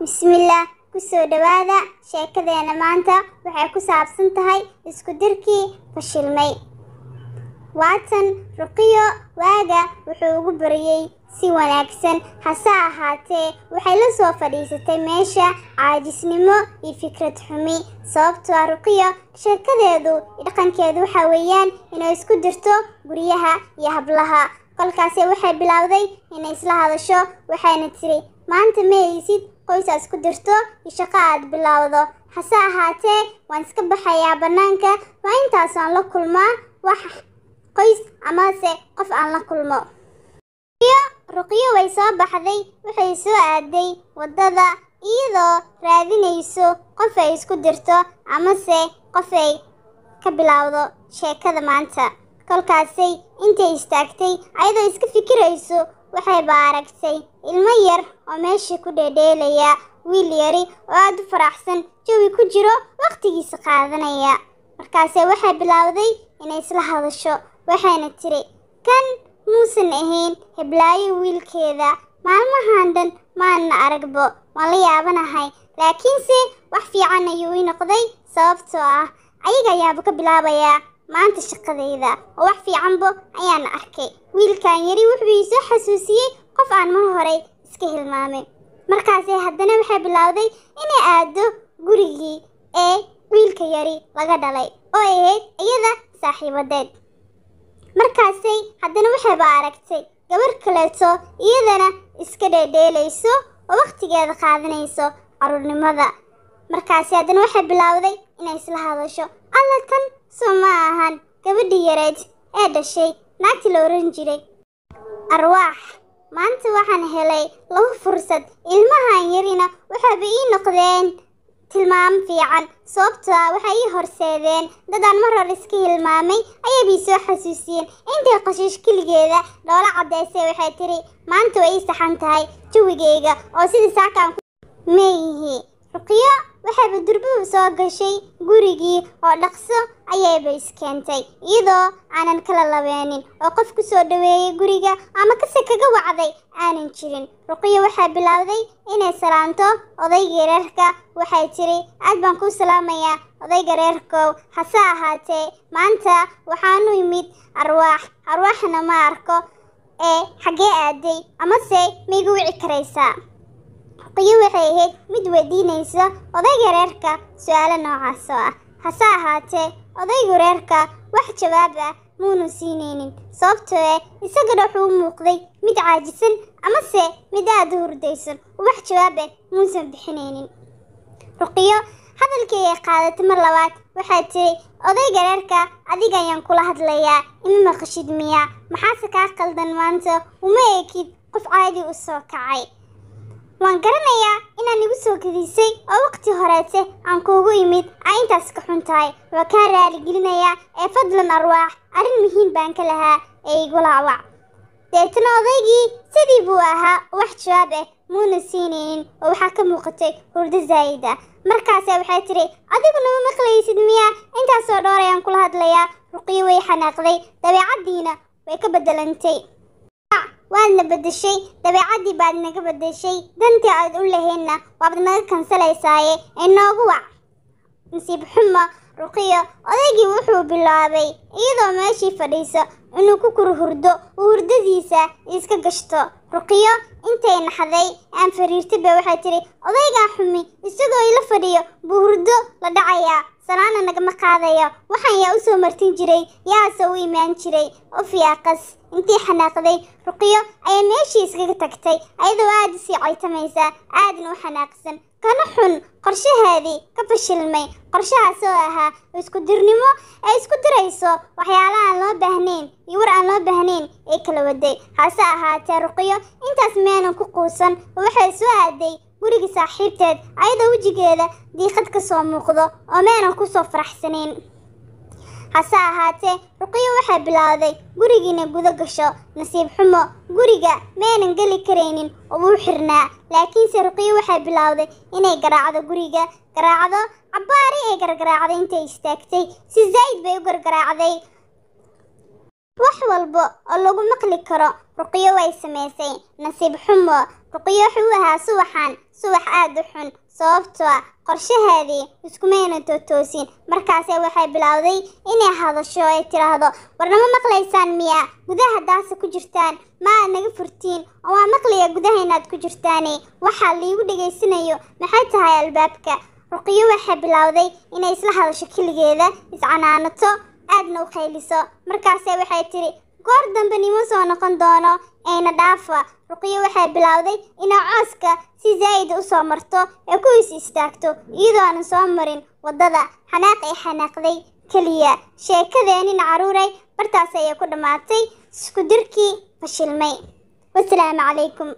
bismillaah kusoo dhowaada sheekadeena maanta waxay ku saabsan tahay isku dirkii fashilmay waatan ruqiyo waaga wuxuu ugu bariyey si wanaagsan hase ahaatee waxay la soo fadhiisatay meesha caajisnimo iyo fikrad xumi sababtoo ah ruqiyo sheekadeedu dhaqankeedu waxa weeyaan inay isku dirto guryaha iyo hablaha kolkaase waxay bilowday inay isla hadasho waxayna tiri maanta ma haysid qoys isku dirto iyo shaqo aad bilaawdo hase ahaatee waan iska baxayaa bannaanka waa intaasaan la kulmaa wax qoys amase qof aan la kulmo ruqyo way soo baxday waxay soo aaday waddada iyadoo raadinayso qof ay isku dirto amase qof ay ka bilaawdo sheekada maanta kolkaasay intay istaagtay ayadoo iska fikirayso waxayba aragtay ilmo yar oo meesha ku dheedheelaya wiil yari oo aad u faraxsan jawi ku jiro wakhtigiisa qaadanaya markaase waxay bilowday inay isla hadasho waxayna tiri kan muusan ahayn heblaayo wiilkeeda maalmahaan dhan maanna aragbo waan la yaabanahay laakiinse wax fiican ayuu ii noqday sababtoo ah ayaga ayaaba ka bilaabayaa maanta shaqadayda oo wax fiicanba ayaana arkay wiilkan yari wuxuu isoo xasuusiyey qof aan mar horey iska hilmaamay markaasee haddana waxay bilowday inay aado gurigii ee wiilka yari laga dhalay oo ahayd iyada saaxiibadeed markaasay haddana waxayba aragtay gabar kaleeto iyadana iska dheedheelayso oo wakhtigeeda qaadanayso caruurnimada markaasi haddana waxay bilowday inay isla hadasho alla tan soo ma ahan gabadhii yareed ee dhashay naagti la oran jiray arwaax maanta waxaan helay laba fursad ilmahan yarina waxaaba ii noqdeen tilmaam fiican sababtoa ah waxay ii horseedeen dadaan mar hor iska hilmaamay ayaybay soo xasuusiyeen intay qashiish keligeeda dhoolo caddaysay waxay tiri maanta way ii saxan tahay jawigeyga oo sidii saakaan ku meeyihii ruqyo waxayba durbuhu soo gashay gurigii oo dhaqso ayayba iskeentay iyadoo aanan kala labeenin oo qof ku soo dhoweeyey guriga ama kase kaga wacday aanan jirin ruqyo waxaa bilowday inay salaanto odaygii reerka waxay tiri aad baan kuu salaamayaa odayga reerkow hase ahaatee maanta waxaanu imid arwaax arwaaxna ma arko ee xaggee aaday amase maigu wici karaysaa qiyo waxay ahayd mid weydiinaysa odayga reerka su-aalo noocaasoo ah hase ahaatee odaygu reerka wax jawaab ah muunu siinaynin sababtoo eh ah isagana wuxuu u muuqday mid caajisan amase mid aad u hurdaysan oo wax jawaab ah muusan bixinaynin ruqiyo hadalkii ay qaadatay mar labaad waxaa tiri odayga reerka adiga ayaan kula hadlayaa ima maqashid miya maxaase kaa qaldan maanta uma eekid qof caadi u soo kacay waan garanayaa inaan igu soo kadisay oo wakhti horeete aan kuugu imid ay intaas ka xun tahay waa kaa raaligelinayaa ee fadlan arwaax arrin muhiim baan ka lahaa ee igu laawac deetana odaygii sidii buu ahaa wax jawaab ah muuna siinaynin oo waxaa ka muuqatay hurdo zaa'ida ah. markaase waxay tiri adiguna ma maqlaysid miya intaasoo dhowr ayaan kula hadlayaa ruqiyo way xanaaqday dabeecaddiina way ka beddelantay waadna beddeshay dabeecaddii baad naga beddeshay dantii aad u lahaynna waabad naga kansalaysaaye ee noogu wac nasiib xumo ruqiyo odaygii wuxuu bilaabay iyadoo meeshii fadhiiso inuu ku hurdo uu hurdadiisa iska gashto ruqiyo intay naxday aan fariirtay ba waxay tidhi odaygaa xumi isagoo ila fadhiyo buu hurdo la dhacayaa salaana nagama qaadayo waxaan yaa u soo martin jiray yaase u imaan jiray uf intii xanaaqday ruqiyo ayaa meeshii iskaga tagtay ayadoo aad isii caytamaysaa aadna u xanaaqsan kana xun qorshahaadii ka fashilmay qorshahaas oo ahaa isku dirnimo ee isku dirayso waxyaala aan loo baahnayn iyo war aan loo baahnayn ee kala waday hase ahaatee ruqiyo intaas meenan ku quusan oo waxay soo aaday werigi saaxiibteed ayadoo wejigeeda diiqad ka soo muuqdo oo meenan ku soo faraxsanayn hase ahaatee ruqiyo waxay bilowday gurigiina gudo gasho nasiib xumo guriga meanan geli karaynin oo xirnaa laakiinse ruqiyo waxay bilowday inay garaacdo guriga garaacdo cabbaari ay gargaraacday intay istaagtay si zaa'id bay u gargaraacday wax walba oo lagu maqli karo ruqiyo way samaysay nasiib xumo ruqiyo wuxuu u ahaa subaxan subax aada u xun sababtoo ah qorshaheedii iskumayna tootoosin markaase waxay bilowday inay hadasho ay tidhaahdo warnama maqlaysaan miya gudaha daasa ku jirtaan ma aad naga furtiin oo waa maqlaya gudaha inaad ku jirtaane waxaa liigu dhegaysanayo maxay tahay albaabka ruqiyo waxay bilowday inay isla hadasho keligeeda iscanaanato aadna u qayliso markaase waxay tidhi goor dambe nimo soo noqon doono eena dhaafa ruqyo waxay bilowday inay cooska si zaa'id u soo marto ee ku is istaagto iyadoo aanan soo marin waddada xanaaq ay xanaaqday keliya sheekadeenin caruuray bartaas ayay ku dhammaatay isku dirkii fashilmay wasalaamu calaykum